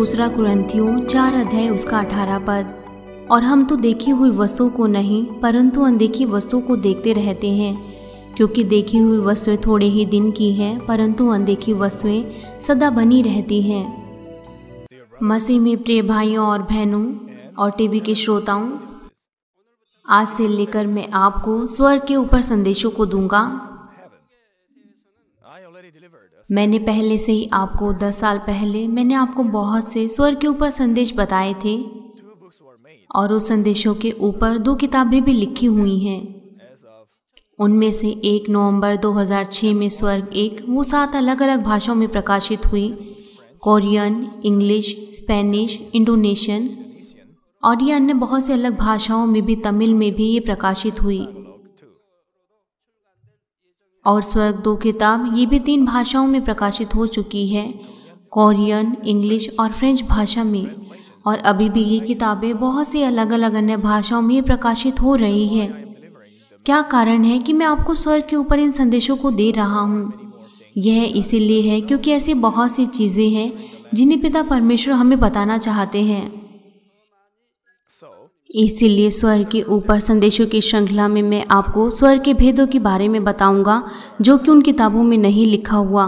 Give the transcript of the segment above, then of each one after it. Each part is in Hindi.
दूसरा कुरंथियों चार अध्याय उसका अठारह पद और हम तो देखी हुई वस्तुओं को नहीं परंतु अनदेखी वस्तुओं को देखते रहते हैं क्योंकि देखी हुई वस्तुएं थोड़े ही दिन की हैं परंतु अनदेखी वस्तुएं सदा बनी रहती हैं मसीह में प्रिय भाइयों और बहनों और टीवी के श्रोताओं आज से लेकर मैं आपको स्वर्ग के ऊपर संदेशों को दूंगा मैंने पहले से ही आपको 10 साल पहले मैंने आपको बहुत से स्वर के ऊपर संदेश बताए थे और उस संदेशों के ऊपर दो किताबें भी लिखी हुई हैं उनमें से एक नवंबर 2006 में स्वर्ग एक वो सात अलग अलग भाषाओं में प्रकाशित हुई कोरियन इंग्लिश स्पेनिश इंडोनेशियन और ये अन्य बहुत से अलग भाषाओं में भी तमिल में भी ये प्रकाशित हुई और स्वर्ग दो किताब ये भी तीन भाषाओं में प्रकाशित हो चुकी है कोरियन इंग्लिश और फ्रेंच भाषा में और अभी भी ये किताबें बहुत सी अलग अलग अन्य भाषाओं में प्रकाशित हो रही है क्या कारण है कि मैं आपको स्वर्ग के ऊपर इन संदेशों को दे रहा हूँ यह इसीलिए है क्योंकि ऐसी बहुत सी चीज़ें हैं जिन्हें पिता परमेश्वर हमें बताना चाहते हैं इसीलिए स्वर के ऊपर संदेशों की श्रृंखला में मैं आपको स्वर के भेदों के बारे में बताऊंगा जो कि उन किताबों में नहीं लिखा हुआ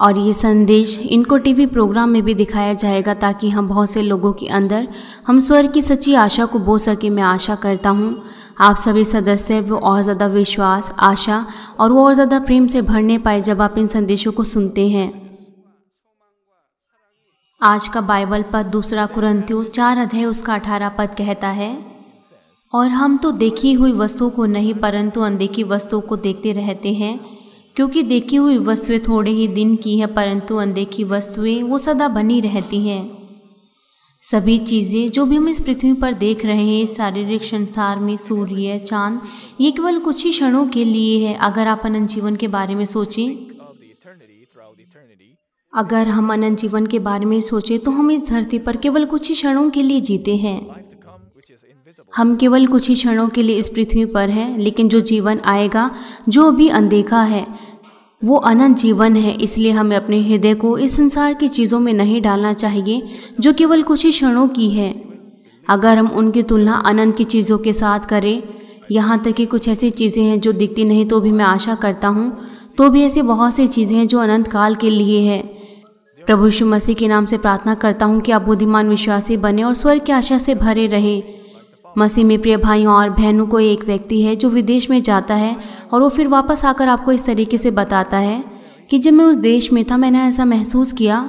और ये संदेश इनको टीवी प्रोग्राम में भी दिखाया जाएगा ताकि हम बहुत से लोगों के अंदर हम स्वर की सच्ची आशा को बो सके मैं आशा करता हूँ आप सभी सदस्य वो और ज़्यादा विश्वास आशा और वो और ज़्यादा प्रेम से भरने पाए जब आप इन संदेशों को सुनते हैं आज का बाइबल पद दूसरा कुरंतियों चार अध्याय उसका अठारह पद कहता है और हम तो देखी हुई वस्तुओं को नहीं परंतु अनदेखी वस्तुओं को देखते रहते हैं क्योंकि देखी हुई वस्तुएं थोड़े ही दिन की है परंतु अनदेखी वस्तुएं वो सदा बनी रहती हैं सभी चीज़ें जो भी हम इस पृथ्वी पर देख रहे हैं शारीरिक संसार में सूर्य चांद ये केवल कुछ ही क्षणों के लिए है अगर आप अनंत जीवन के बारे में सोचें अगर हम अनंत जीवन के बारे में सोचें तो हम इस धरती पर केवल कुछ ही क्षणों के लिए जीते हैं हम केवल कुछ ही क्षणों के लिए इस पृथ्वी पर हैं लेकिन जो जीवन आएगा जो भी अनदेखा है वो अनंत जीवन है इसलिए हमें अपने हृदय को इस संसार की चीज़ों में नहीं डालना चाहिए जो केवल कुछ ही क्षणों की है अगर हम उनकी तुलना अनंत की चीज़ों के साथ करें यहाँ तक कि कुछ ऐसी चीज़ें हैं जो दिखती नहीं तो भी मैं आशा करता हूँ तो भी ऐसी बहुत सी चीज़ें हैं जो अनंत काल के लिए है प्रभु यीशु मसीह के नाम से प्रार्थना करता हूँ कि आप बुद्धिमान विश्वासी बने और स्वर्ग की आशा से भरे रहें मसीह में प्रिय भाइयों और बहनों को एक व्यक्ति है जो विदेश में जाता है और वो फिर वापस आकर आपको इस तरीके से बताता है कि जब मैं उस देश में था मैंने ऐसा महसूस किया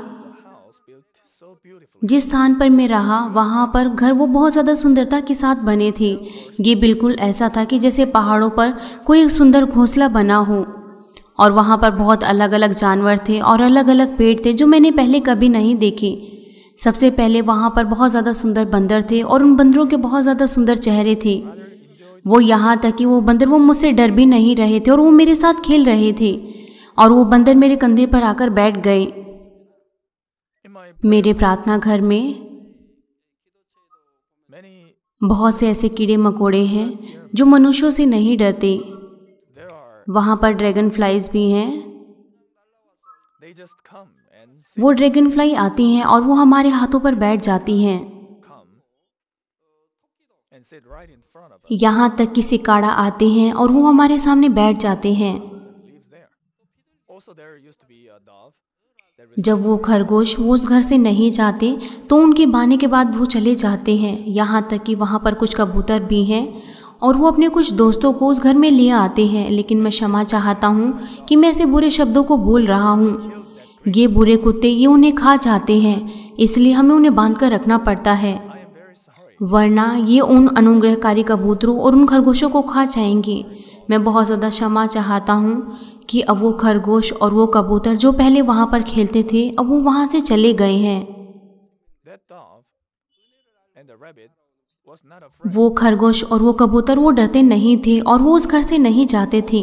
जिस स्थान पर मैं रहा वहाँ पर घर वो बहुत ज़्यादा सुंदरता के साथ बने थे ये बिल्कुल ऐसा था कि जैसे पहाड़ों पर कोई सुंदर घोंसला बना हो और वहाँ पर बहुत अलग अलग जानवर थे और अलग अलग पेड़ थे जो मैंने पहले कभी नहीं देखे सबसे पहले वहाँ पर बहुत ज़्यादा सुंदर बंदर थे और उन बंदरों के बहुत ज़्यादा सुंदर चेहरे थे वो यहाँ तक कि वो बंदर वो मुझसे डर भी नहीं रहे थे और वो मेरे साथ खेल रहे थे और वो बंदर मेरे कंधे पर आकर बैठ गए मेरे प्रार्थना घर में बहुत से ऐसे कीड़े मकोड़े हैं जो मनुष्यों से नहीं डरते वहाँ पर ड्रैगन फ्लाइज भी हैं वो ड्रैगन फ्लाई आती हैं और वो हमारे हाथों पर बैठ जाती हैं यहाँ तक कि सिकाड़ा आते हैं और वो हमारे सामने बैठ जाते हैं जब वो खरगोश वो उस घर से नहीं जाते तो उनके बाने के बाद वो चले जाते हैं यहाँ तक कि वहाँ पर कुछ कबूतर भी हैं और वो अपने कुछ दोस्तों को उस घर में ले आते हैं लेकिन मैं क्षमा चाहता हूँ कि मैं ऐसे बुरे शब्दों को बोल रहा हूँ ये बुरे कुत्ते ये उन्हें खा जाते हैं इसलिए हमें उन्हें बांध कर रखना पड़ता है वरना ये उन अनुग्रहकारी कबूतरों और उन खरगोशों को खा जाएंगे मैं बहुत ज़्यादा क्षमा चाहता हूँ कि अब वो खरगोश और वो कबूतर जो पहले वहाँ पर खेलते थे अब वो वहाँ से चले गए हैं वो खरगोश और वो कबूतर वो डरते नहीं थे और वो उस घर से नहीं जाते थे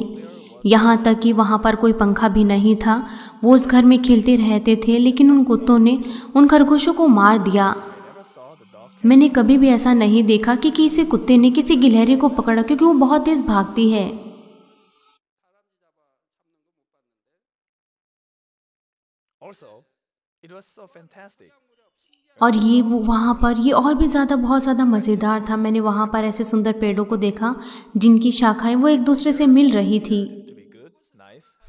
यहाँ तक कि वहाँ पर कोई पंखा भी नहीं था वो उस घर में खेलते रहते थे लेकिन उन कुत्तों ने उन खरगोशों को मार दिया मैंने कभी भी ऐसा नहीं देखा कि किसी कुत्ते ने किसी गिलहरी को पकड़ा क्योंकि वो बहुत तेज़ भागती है Also, it was so fantastic. और ये वो वहाँ पर ये और भी ज़्यादा बहुत ज़्यादा मज़ेदार था मैंने वहाँ पर ऐसे सुंदर पेड़ों को देखा जिनकी शाखाएं वो एक दूसरे से मिल रही थी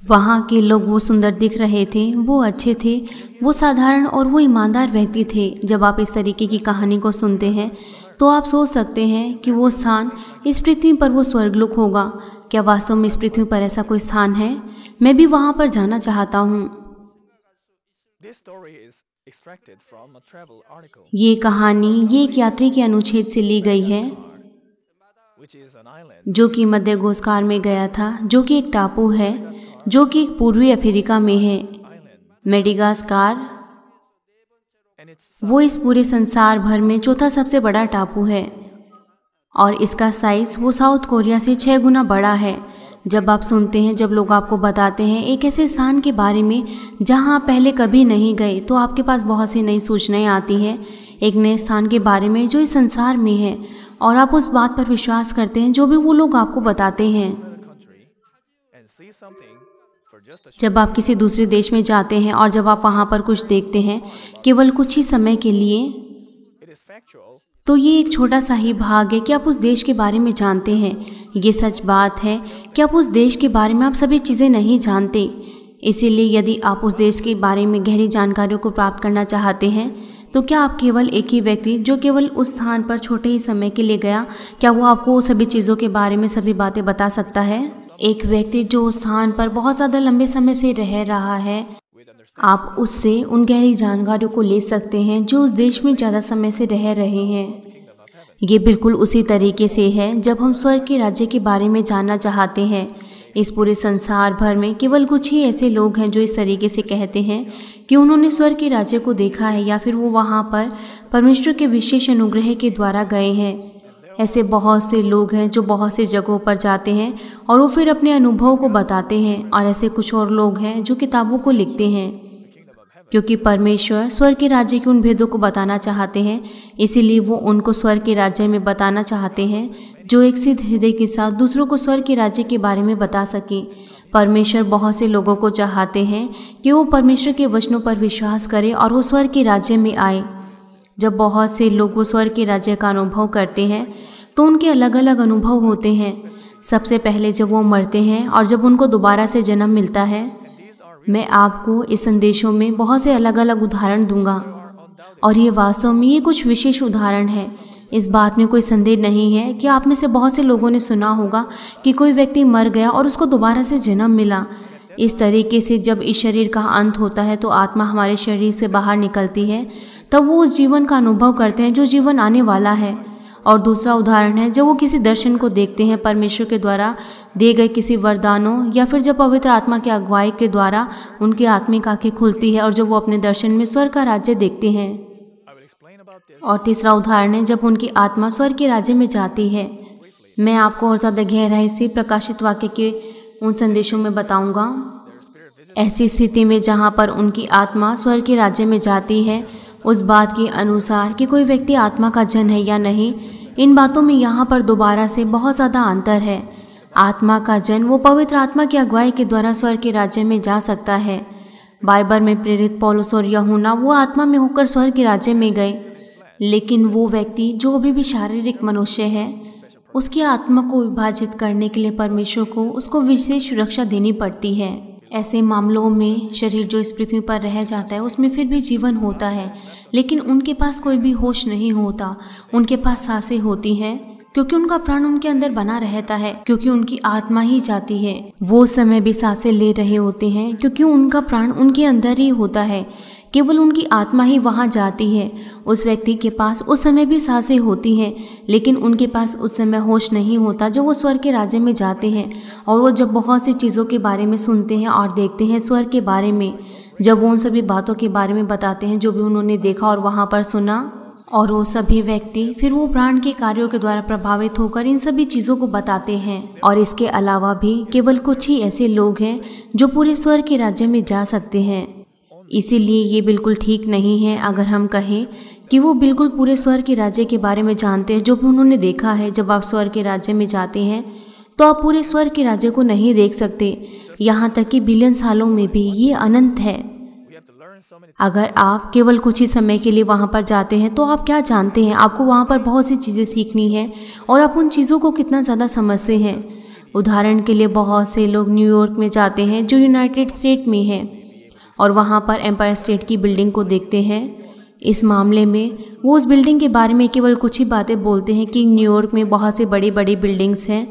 वहाँ के लोग वो सुंदर दिख रहे थे वो अच्छे थे वो साधारण और वो ईमानदार व्यक्ति थे जब आप इस तरीके की कहानी को सुनते हैं तो आप सोच सकते हैं कि वो स्थान इस पृथ्वी पर वो स्वर्गलोक होगा क्या वास्तव में इस पृथ्वी पर ऐसा कोई स्थान है मैं भी वहाँ पर जाना चाहता हूँ ये कहानी ये एक यात्री के अनुच्छेद से ली गई है जो कि मध्य गोस्कार में गया था जो कि एक टापू है जो कि पूर्वी अफ्रीका में है मेडिगास्कार वो इस पूरे संसार भर में चौथा सबसे बड़ा टापू है और इसका साइज वो साउथ कोरिया से छः गुना बड़ा है जब आप सुनते हैं जब लोग आपको बताते हैं एक ऐसे स्थान के बारे में जहां आप पहले कभी नहीं गए तो आपके पास बहुत सी नई सूचनाएं आती हैं एक नए स्थान के बारे में जो इस संसार में है और आप उस बात पर विश्वास करते हैं जो भी वो लोग आपको बताते हैं जब आप किसी दूसरे देश में जाते हैं और जब आप वहाँ पर कुछ देखते हैं केवल कुछ ही समय के लिए तो ये एक छोटा सा ही भाग है कि आप उस देश के बारे में जानते हैं ये सच बात है कि आप उस देश के बारे में आप सभी चीज़ें नहीं जानते इसीलिए यदि आप उस देश के बारे में गहरी जानकारियों को प्राप्त करना चाहते हैं तो क्या आप केवल एक ही व्यक्ति जो केवल उस स्थान पर छोटे ही समय के लिए गया क्या वो आपको सभी चीज़ों के बारे में सभी बातें बता सकता है एक व्यक्ति जो उस स्थान पर बहुत ज़्यादा लंबे समय से रह रहा है आप उससे उन गहरी जानकारियों को ले सकते हैं जो उस देश में ज़्यादा समय से रह रहे हैं ये बिल्कुल उसी तरीके से है जब हम स्वर्ग के राज्य के बारे में जानना चाहते हैं इस पूरे संसार भर में केवल कुछ ही ऐसे लोग हैं जो इस तरीके से कहते हैं कि उन्होंने स्वर्ग के राज्य को देखा है या फिर वो वहाँ पर परमेश्वर के विशेष अनुग्रह के द्वारा गए हैं ऐसे बहुत से लोग हैं जो बहुत से जगहों पर जाते हैं और वो फिर अपने अनुभव को बताते हैं और ऐसे कुछ और लोग हैं जो किताबों को लिखते हैं क्योंकि परमेश्वर स्वर्ग के राज्य के उन भेदों को बताना चाहते हैं इसीलिए वो उनको स्वर्ग के राज्य में बताना चाहते हैं जो एक सिद्ध हृदय के साथ दूसरों को स्वर्ग के राज्य के बारे में बता सकें परमेश्वर बहुत से लोगों को चाहते हैं कि वो परमेश्वर के वचनों पर विश्वास करें और वो स्वर्ग के राज्य में आए जब बहुत से लोग वो स्वर्ग के राज्य का अनुभव करते हैं तो उनके अलग अलग अनुभव होते हैं सबसे पहले जब वो मरते हैं और जब उनको दोबारा से जन्म मिलता है मैं आपको इस संदेशों में बहुत से अलग अलग उदाहरण दूंगा और ये वास्तव में ये कुछ विशेष उदाहरण है इस बात में कोई संदेह नहीं है कि आप में से बहुत से लोगों ने सुना होगा कि कोई व्यक्ति मर गया और उसको दोबारा से जन्म मिला इस तरीके से जब इस शरीर का अंत होता है तो आत्मा हमारे शरीर से बाहर निकलती है तब वो उस जीवन का अनुभव करते हैं जो जीवन आने वाला है और दूसरा उदाहरण है जब वो किसी दर्शन को देखते हैं परमेश्वर के द्वारा दिए गए किसी वरदानों या फिर जब पवित्र आत्मा के अगुवाई के द्वारा उनकी आत्मिक आंखें खुलती है और जब वो अपने दर्शन में स्वर का राज्य देखते हैं और तीसरा उदाहरण है जब उनकी आत्मा स्वर के राज्य में जाती है मैं आपको और ज़्यादा गहराई से प्रकाशित वाक्य के उन संदेशों में बताऊंगा ऐसी स्थिति में जहाँ पर उनकी आत्मा स्वर के राज्य में जाती है उस बात के अनुसार कि कोई व्यक्ति आत्मा का जन है या नहीं इन बातों में यहाँ पर दोबारा से बहुत ज़्यादा अंतर है आत्मा का जन्म वो पवित्र आत्मा की अगुवाई के द्वारा स्वर के राज्य में जा सकता है बाइबल में प्रेरित पौलुस और यहूना वो आत्मा में होकर स्वर के राज्य में गए लेकिन वो व्यक्ति जो अभी भी शारीरिक मनुष्य है उसकी आत्मा को विभाजित करने के लिए परमेश्वर को उसको विशेष सुरक्षा देनी पड़ती है ऐसे मामलों में शरीर जो इस पृथ्वी पर रह जाता है उसमें फिर भी जीवन होता है लेकिन उनके पास कोई भी होश नहीं होता उनके पास सांसें होती हैं क्योंकि उनका प्राण उनके अंदर बना रहता है क्योंकि उनकी आत्मा ही जाती है वो समय भी सांसें ले रहे होते हैं क्योंकि उनका प्राण उनके अंदर ही होता है केवल उनकी आत्मा ही वहाँ जाती है उस व्यक्ति के पास उस समय भी सांसें होती हैं लेकिन उनके पास उस समय होश नहीं होता जब वो स्वर के राज्य में जाते हैं और वो जब बहुत सी चीज़ों के बारे में सुनते हैं और देखते हैं स्वर के बारे में जब वो उन सभी बातों के बारे में बताते हैं जो भी उन्होंने देखा और वहाँ पर सुना और वो सभी व्यक्ति फिर वो ब्रांड के कार्यों के द्वारा प्रभावित होकर इन सभी चीज़ों को बताते हैं और इसके अलावा भी केवल कुछ ही ऐसे लोग हैं जो पूरे स्वर के राज्य में जा सकते हैं इसीलिए ये बिल्कुल ठीक नहीं है अगर हम कहें कि वो बिल्कुल पूरे स्वर के राज्य के बारे में जानते हैं जो भी उन्होंने देखा है जब आप स्वर के राज्य में जाते हैं तो आप पूरे स्वर के राज्य को नहीं देख सकते यहाँ तक कि बिलियन सालों में भी ये अनंत है अगर आप केवल कुछ ही समय के लिए वहाँ पर जाते हैं तो आप क्या जानते हैं आपको वहाँ पर बहुत सी चीज़ें सीखनी हैं और आप उन चीज़ों को कितना ज़्यादा समझते हैं उदाहरण के लिए बहुत से लोग न्यूयॉर्क में जाते हैं जो यूनाइटेड स्टेट में हैं और वहाँ पर एम्पायर स्टेट की बिल्डिंग को देखते हैं इस मामले में वो उस बिल्डिंग के बारे में केवल कुछ ही बातें बोलते हैं कि न्यूयॉर्क में बहुत से बड़ी बड़ी बिल्डिंग्स हैं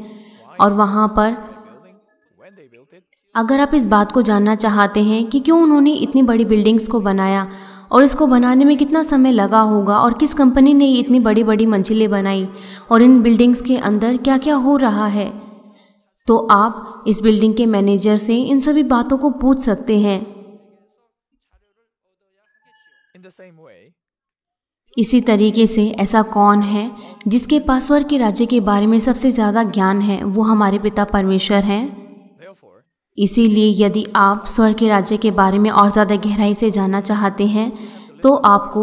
और वहाँ पर अगर आप इस बात को जानना चाहते हैं कि क्यों उन्होंने इतनी बड़ी बिल्डिंग्स को बनाया और इसको बनाने में कितना समय लगा होगा और किस कंपनी ने इतनी बड़ी बड़ी मंजिलें बनाई और इन बिल्डिंग्स के अंदर क्या क्या हो रहा है तो आप इस बिल्डिंग के मैनेजर से इन सभी बातों को पूछ सकते हैं इसी तरीके से ऐसा कौन है जिसके पास स्वर्ग के राज्य के बारे में सबसे ज़्यादा ज्ञान है वो हमारे पिता परमेश्वर हैं इसीलिए यदि आप स्वर्ग के राज्य के बारे में और ज़्यादा गहराई से जानना चाहते हैं तो आपको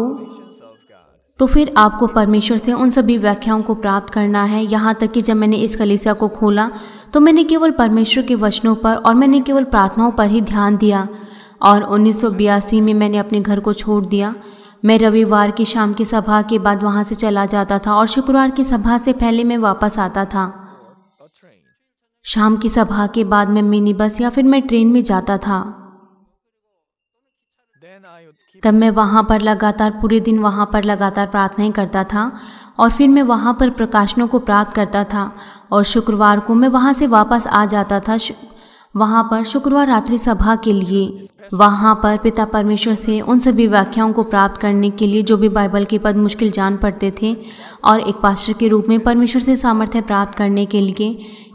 तो फिर आपको परमेश्वर से उन सभी व्याख्याओं को प्राप्त करना है यहाँ तक कि जब मैंने इस कलिसिया को खोला तो मैंने केवल परमेश्वर के वचनों पर और मैंने केवल प्रार्थनाओं पर ही ध्यान दिया और उन्नीस में मैंने अपने घर को छोड़ दिया मैं रविवार की शाम की सभा के बाद वहाँ से चला जाता था और शुक्रवार की सभा से पहले मैं वापस आता था शाम की सभा के बाद मैं मिनी बस या फिर मैं ट्रेन में जाता था तब मैं वहाँ पर लगातार पूरे दिन वहाँ पर लगातार प्रार्थनाएं करता था और फिर मैं वहाँ पर प्रकाशनों को प्राप्त करता था और शुक्रवार को मैं वहाँ से वापस आ जाता था वहाँ पर शुक्रवार रात्रि सभा के लिए वहाँ पर पिता परमेश्वर से उन सभी व्याख्याओं को प्राप्त करने के लिए जो भी बाइबल के पद मुश्किल जान पड़ते थे और एक पास्टर के रूप में परमेश्वर से सामर्थ्य प्राप्त करने के लिए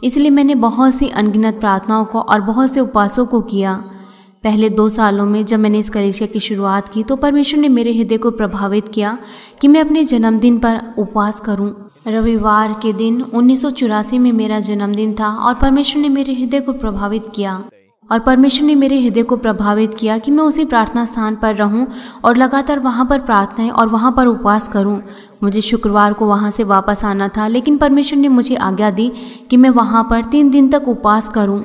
इसलिए मैंने बहुत सी अनगिनत प्रार्थनाओं को और बहुत से उपवासों को किया पहले दो सालों में जब मैंने इस परीक्षा की शुरुआत की तो परमेश्वर ने मेरे हृदय को प्रभावित किया कि मैं अपने जन्मदिन पर उपवास करूं रविवार के दिन उन्नीस में मेरा जन्मदिन था और परमेश्वर ने मेरे हृदय को प्रभावित किया और परमेश्वर ने मेरे हृदय को प्रभावित किया कि मैं उसी प्रार्थना स्थान पर रहूं और लगातार वहां पर प्रार्थनाएं और वहां पर उपवास करूं मुझे शुक्रवार को वहां से वापस आना था लेकिन परमेश्वर ने मुझे आज्ञा दी कि मैं वहां पर तीन दिन तक उपवास करूं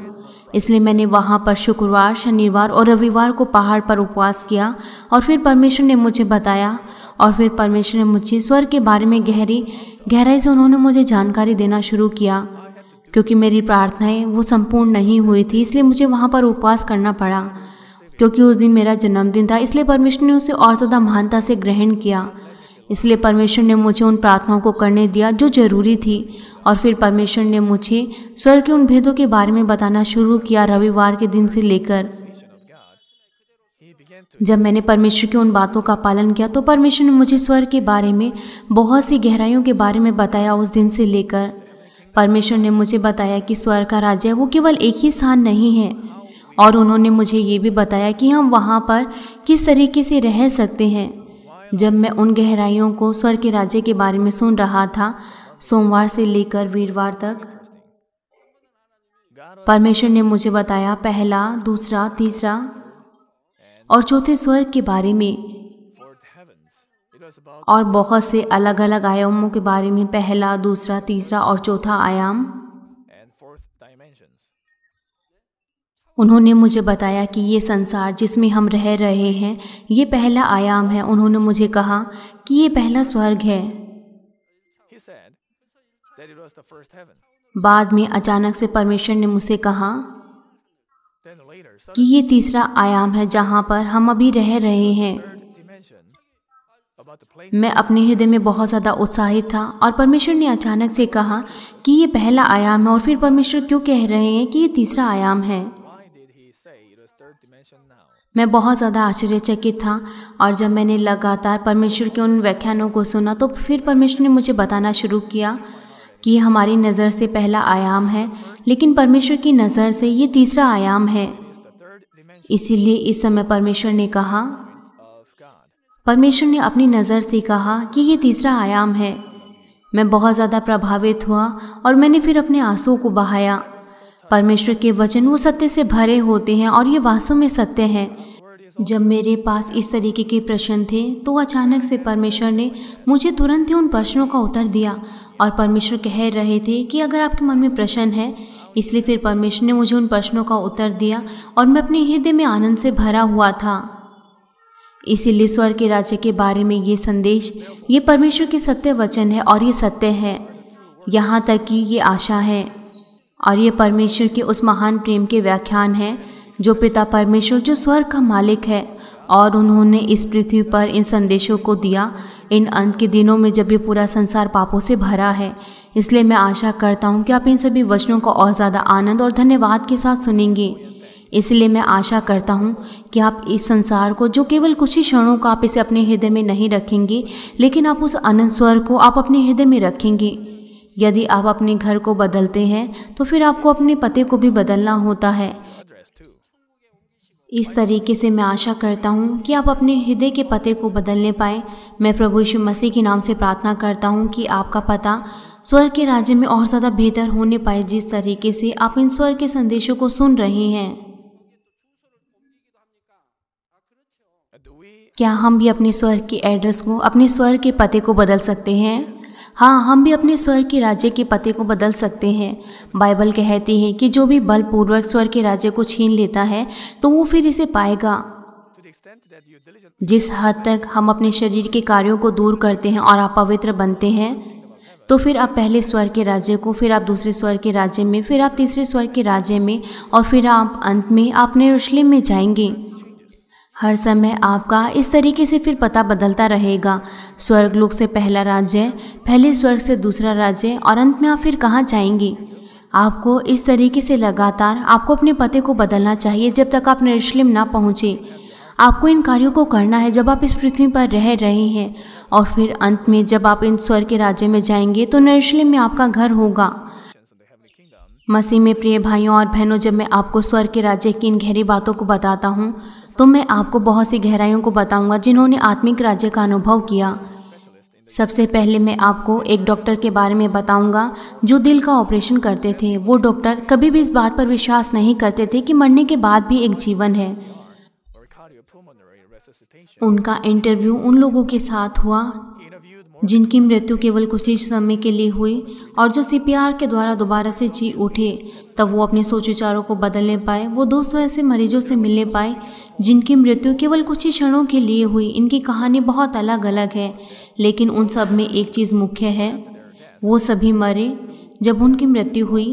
इसलिए मैंने वहाँ पर शुक्रवार शनिवार और रविवार को पहाड़ पर उपवास किया और फिर परमेश्वर ने मुझे बताया और फिर परमेश्वर ने मुझे स्वर के बारे में गहरी गहराई से उन्होंने मुझे जानकारी देना शुरू किया क्योंकि मेरी प्रार्थनाएं वो संपूर्ण नहीं हुई थी इसलिए मुझे वहाँ पर उपवास करना पड़ा क्योंकि उस दिन मेरा जन्मदिन था इसलिए परमेश्वर ने उसे और ज़्यादा महानता से ग्रहण किया इसलिए परमेश्वर ने मुझे उन प्रार्थनाओं को करने दिया जो जरूरी थी और फिर परमेश्वर ने मुझे स्वर के उन भेदों के बारे में बताना शुरू किया रविवार के दिन से लेकर जब मैंने परमेश्वर की उन बातों का पालन किया तो परमेश्वर ने मुझे स्वर के बारे में बहुत सी गहराइयों के बारे में बताया उस दिन से लेकर परमेश्वर ने मुझे बताया कि स्वर का राज्य है वो केवल एक ही स्थान नहीं है और उन्होंने मुझे ये भी बताया कि हम वहाँ पर किस तरीके से रह सकते हैं जब मैं उन गहराइयों को स्वर के राज्य के बारे में सुन रहा था सोमवार से लेकर वीरवार तक परमेश्वर ने मुझे बताया पहला दूसरा तीसरा और चौथे स्वर के बारे में और बहुत से अलग अलग आयामों के बारे में पहला दूसरा तीसरा और चौथा आयाम उन्होंने मुझे बताया कि ये संसार जिसमें हम रह रहे हैं ये पहला आयाम है उन्होंने मुझे कहा कि ये पहला स्वर्ग है बाद में अचानक से परमेश्वर ने मुझसे कहा कि ये तीसरा आयाम है जहाँ पर हम अभी रह रहे हैं मैं अपने हृदय में बहुत ज़्यादा उत्साहित था और परमेश्वर ने अचानक से कहा कि ये पहला आयाम है और फिर परमेश्वर क्यों कह रहे हैं कि ये तीसरा आयाम है मैं बहुत ज़्यादा आश्चर्यचकित था और जब मैंने लगातार परमेश्वर के उन व्याख्यानों को सुना तो फिर परमेश्वर ने मुझे बताना शुरू किया कि हमारी नज़र से पहला आयाम है लेकिन परमेश्वर की नज़र से ये तीसरा आयाम है इसीलिए इस समय परमेश्वर ने कहा परमेश्वर ने अपनी नज़र से कहा कि ये तीसरा आयाम है मैं बहुत ज़्यादा प्रभावित हुआ और मैंने फिर अपने आंसू को बहाया परमेश्वर के वचन वो सत्य से भरे होते हैं और ये वास्तव में सत्य हैं जब मेरे पास इस तरीके के प्रश्न थे तो अचानक से परमेश्वर ने मुझे तुरंत ही उन प्रश्नों का उत्तर दिया और परमेश्वर कह रहे थे कि अगर आपके मन में प्रश्न है इसलिए फिर परमेश्वर ने मुझे उन प्रश्नों का उत्तर दिया और मैं अपने हृदय में आनंद से भरा हुआ था इसीलिए स्वर के राज्य के बारे में ये संदेश ये परमेश्वर के सत्य वचन है और ये सत्य है यहाँ तक कि ये आशा है और ये परमेश्वर के उस महान प्रेम के व्याख्यान हैं जो पिता परमेश्वर जो स्वर्ग का मालिक है और उन्होंने इस पृथ्वी पर इन संदेशों को दिया इन अंत के दिनों में जब ये पूरा संसार पापों से भरा है इसलिए मैं आशा करता हूँ कि आप इन सभी वचनों को और ज़्यादा आनंद और धन्यवाद के साथ सुनेंगे इसलिए मैं आशा करता हूँ कि आप इस संसार को जो केवल कुछ ही क्षणों का आप इसे अपने हृदय में नहीं रखेंगे लेकिन आप उस अनंत स्वर को आप अपने हृदय में रखेंगे यदि आप अपने घर को बदलते हैं तो फिर आपको अपने पते को भी बदलना होता है इस तरीके से मैं आशा करता हूँ कि आप अपने हृदय के पते को बदलने पाए मैं प्रभु यीशु मसीह के नाम से प्रार्थना करता हूँ कि आपका पता स्वर्ग के राज्य में और ज़्यादा बेहतर होने पाए जिस तरीके से आप इन स्वर के संदेशों को सुन रहे हैं क्या हम भी अपने स्वर्ग के एड्रेस को अपने स्वर्ग के पते को बदल सकते हैं हाँ हम भी अपने स्वर के राज्य के पते को बदल सकते हैं बाइबल कहती है कि जो भी बलपूर्वक स्वर के राज्य को छीन लेता है तो वो फिर इसे पाएगा जिस हद तक हम अपने शरीर के कार्यों को दूर करते हैं और आप पवित्र बनते हैं तो फिर आप पहले स्वर के राज्य को फिर आप दूसरे स्वर के राज्य में फिर आप तीसरे स्वर के राज्य में और फिर आप अंत में आप निरुशलेम में जाएंगे हर समय आपका इस तरीके से फिर पता बदलता रहेगा स्वर्ग लोग से पहला राज्य पहले स्वर्ग से दूसरा राज्य और अंत में आप फिर कहाँ जाएंगे आपको इस तरीके से लगातार आपको अपने पते को बदलना चाहिए जब तक आप निर्शलिम ना पहुँचे आपको इन कार्यों को करना है जब आप इस पृथ्वी पर रह रहे हैं और फिर अंत में जब आप इन स्वर के राज्य में जाएंगे तो नरिश्लिम में आपका घर होगा मसीह में प्रिय भाइयों और बहनों जब मैं आपको स्वर के राज्य की इन गहरी बातों को बताता हूँ तो मैं आपको बहुत सी गहराइयों को बताऊंगा जिन्होंने आत्मिक राज्य का अनुभव किया सबसे पहले मैं आपको एक डॉक्टर के बारे में बताऊंगा जो दिल का ऑपरेशन करते थे वो डॉक्टर कभी भी इस बात पर विश्वास नहीं करते थे कि मरने के बाद भी एक जीवन है उनका इंटरव्यू उन लोगों के साथ हुआ जिनकी मृत्यु केवल कुछ ही समय के लिए हुई और जो सी के द्वारा दोबारा से जी उठे तब वो अपने सोच विचारों को बदलने पाए वो दोस्तों ऐसे मरीजों से मिलने पाए जिनकी मृत्यु केवल कुछ ही क्षणों के लिए हुई इनकी कहानी बहुत अलग अलग है लेकिन उन सब में एक चीज़ मुख्य है वो सभी मरे जब उनकी मृत्यु हुई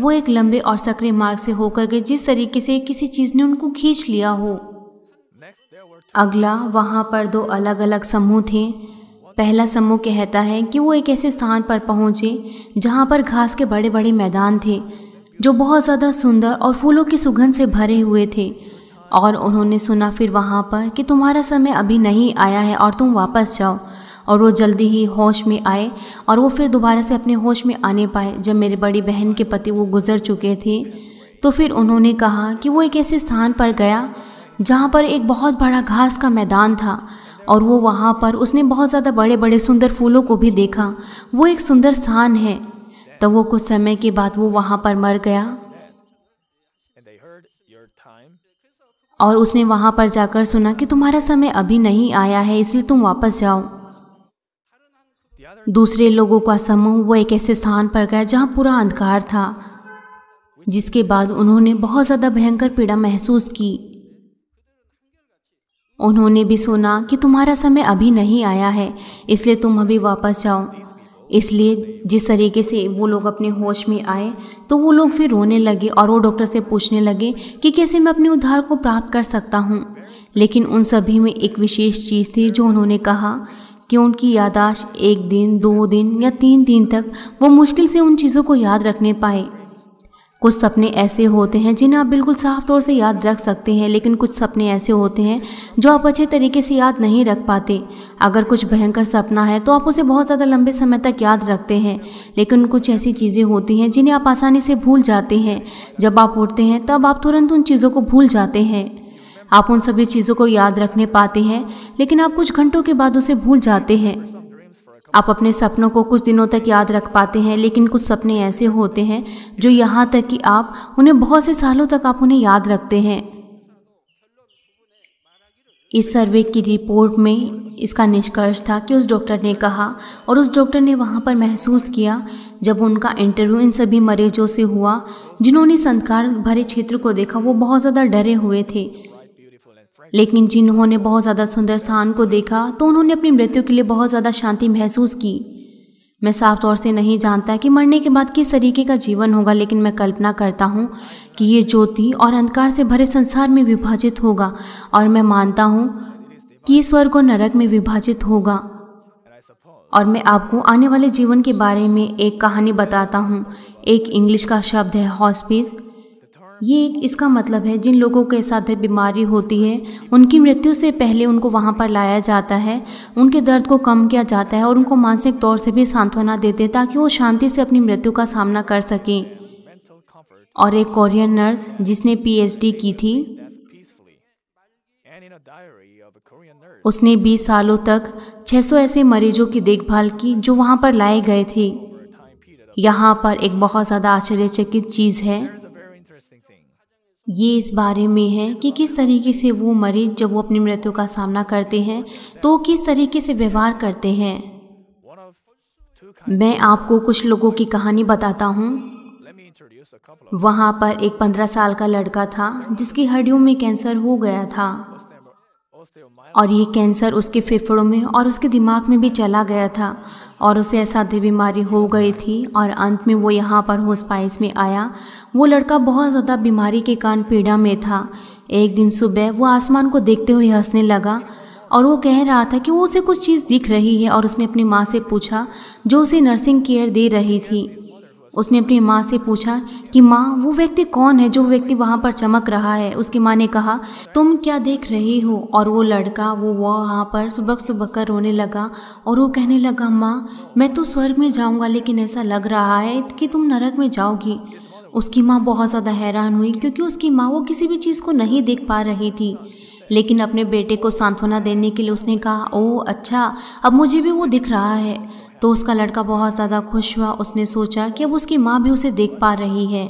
वो एक लंबे और सक्रिय मार्ग से होकर गए जिस तरीके से किसी चीज़ ने उनको खींच लिया हो अगला वहाँ पर दो अलग अलग समूह थे पहला समूह कहता है कि वो एक ऐसे स्थान पर पहुँचे जहाँ पर घास के बड़े बड़े मैदान थे जो बहुत ज़्यादा सुंदर और फूलों की सुगंध से भरे हुए थे और उन्होंने सुना फिर वहाँ पर कि तुम्हारा समय अभी नहीं आया है और तुम वापस जाओ और वो जल्दी ही होश में आए और वो फिर दोबारा से अपने होश में आने पाए जब मेरी बड़ी बहन के पति वो गुजर चुके थे तो फिर उन्होंने कहा कि वो एक ऐसे स्थान पर गया जहाँ पर एक बहुत बड़ा घास का मैदान था और वो वहाँ पर उसने बहुत ज़्यादा बड़े बड़े सुंदर फूलों को भी देखा वो एक सुंदर स्थान है तो वो कुछ समय के बाद वो वहाँ पर मर गया और उसने वहाँ पर जाकर सुना कि तुम्हारा समय अभी नहीं आया है इसलिए तुम वापस जाओ दूसरे लोगों का समूह वो एक ऐसे स्थान पर गया जहाँ पूरा अंधकार था जिसके बाद उन्होंने बहुत ज़्यादा भयंकर पीड़ा महसूस की उन्होंने भी सुना कि तुम्हारा समय अभी नहीं आया है इसलिए तुम अभी वापस जाओ इसलिए जिस तरीके से वो लोग अपने होश में आए तो वो लोग फिर रोने लगे और वो डॉक्टर से पूछने लगे कि कैसे मैं अपने उद्धार को प्राप्त कर सकता हूँ लेकिन उन सभी में एक विशेष चीज़ थी जो उन्होंने कहा कि उनकी यादाश्त एक दिन दो दिन या तीन दिन तक वो मुश्किल से उन चीज़ों को याद रखने पाए कुछ सपने ऐसे होते हैं जिन्हें आप बिल्कुल साफ तौर से याद रख सकते हैं लेकिन कुछ सपने ऐसे होते हैं जो आप अच्छे तरीके से याद नहीं रख पाते अगर कुछ भयंकर सपना है तो आप उसे बहुत ज़्यादा लंबे समय तक याद रखते हैं लेकिन कुछ ऐसी चीज़ें होती हैं जिन्हें आप आसानी से भूल जाते हैं जब आप उठते हैं तब आप तुरंत उन चीज़ों को भूल जाते हैं आप उन सभी चीज़ों को याद रखने पाते हैं लेकिन आप कुछ घंटों के बाद उसे भूल जाते हैं आप अपने सपनों को कुछ दिनों तक याद रख पाते हैं लेकिन कुछ सपने ऐसे होते हैं जो यहाँ तक कि आप उन्हें बहुत से सालों तक आप उन्हें याद रखते हैं इस सर्वे की रिपोर्ट में इसका निष्कर्ष था कि उस डॉक्टर ने कहा और उस डॉक्टर ने वहाँ पर महसूस किया जब उनका इंटरव्यू इन सभी मरीजों से हुआ जिन्होंने संस्कार भरे क्षेत्र को देखा वो बहुत ज़्यादा डरे हुए थे लेकिन जिन्होंने बहुत ज़्यादा सुंदर स्थान को देखा तो उन्होंने अपनी मृत्यु के लिए बहुत ज़्यादा शांति महसूस की मैं साफ तौर से नहीं जानता कि मरने के बाद किस तरीके का जीवन होगा लेकिन मैं कल्पना करता हूँ कि ये ज्योति और अंधकार से भरे संसार में विभाजित होगा और मैं मानता हूँ कि ये स्वर्ग और नरक में विभाजित होगा और मैं आपको आने वाले जीवन के बारे में एक कहानी बताता हूँ एक इंग्लिश का शब्द है हॉस्पिस ये एक इसका मतलब है जिन लोगों के साथ बीमारी होती है उनकी मृत्यु से पहले उनको वहाँ पर लाया जाता है उनके दर्द को कम किया जाता है और उनको मानसिक तौर से भी सांत्वना देते हैं ताकि वो शांति से अपनी मृत्यु का सामना कर सकें और एक कोरियन नर्स जिसने पीएचडी की थी उसने 20 सालों तक 600 ऐसे मरीजों की देखभाल की जो वहाँ पर लाए गए थे यहाँ पर एक बहुत ज़्यादा आश्चर्यचकित चीज़ है ये इस बारे में है कि किस तरीके से वो मरीज जब वो अपनी मृत्यु का सामना करते हैं तो किस तरीके से व्यवहार करते हैं मैं आपको कुछ लोगों की कहानी बताता हूँ वहाँ पर एक पंद्रह साल का लड़का था जिसकी हड्डियों में कैंसर हो गया था और ये कैंसर उसके फेफड़ों में और उसके दिमाग में भी चला गया था और उसे असाध्य बीमारी हो गई थी और अंत में वो यहाँ पर होस्पाइस में आया वो लड़का बहुत ज़्यादा बीमारी के कारण पीड़ा में था एक दिन सुबह वो आसमान को देखते हुए हंसने लगा और वो कह रहा था कि वो उसे कुछ चीज़ दिख रही है और उसने अपनी माँ से पूछा जो उसे नर्सिंग केयर दे रही थी उसने अपनी माँ से पूछा कि माँ वो व्यक्ति कौन है जो व्यक्ति वहाँ पर चमक रहा है उसकी माँ ने कहा तुम क्या देख रही हो और वो लड़का वो वहाँ पर सुबह सुबह कर रोने लगा और वो कहने लगा माँ मैं तो स्वर्ग में जाऊँगा लेकिन ऐसा लग रहा है कि तुम नरक में जाओगी उसकी माँ बहुत ज़्यादा हैरान हुई क्योंकि उसकी माँ वो किसी भी चीज़ को नहीं देख पा रही थी लेकिन अपने बेटे को सांत्वना देने के लिए उसने कहा ओ अच्छा अब मुझे भी वो दिख रहा है तो उसका लड़का बहुत ज़्यादा खुश हुआ उसने सोचा कि अब उसकी माँ भी उसे देख पा रही है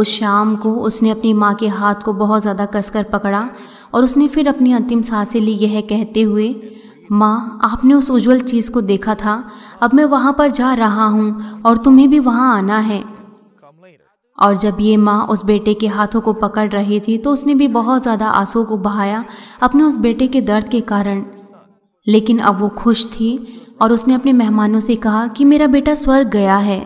उस शाम को उसने अपनी माँ के हाथ को बहुत ज़्यादा कसकर पकड़ा और उसने फिर अपनी अंतिम सांसें ली यह कहते हुए माँ आपने उस उज्जवल चीज़ को देखा था अब मैं वहाँ पर जा रहा हूँ और तुम्हें भी वहाँ आना है और जब ये माँ उस बेटे के हाथों को पकड़ रही थी तो उसने भी बहुत ज़्यादा आंसू को बहाया अपने उस बेटे के दर्द के कारण लेकिन अब वो खुश थी और उसने अपने मेहमानों से कहा कि मेरा बेटा स्वर्ग गया है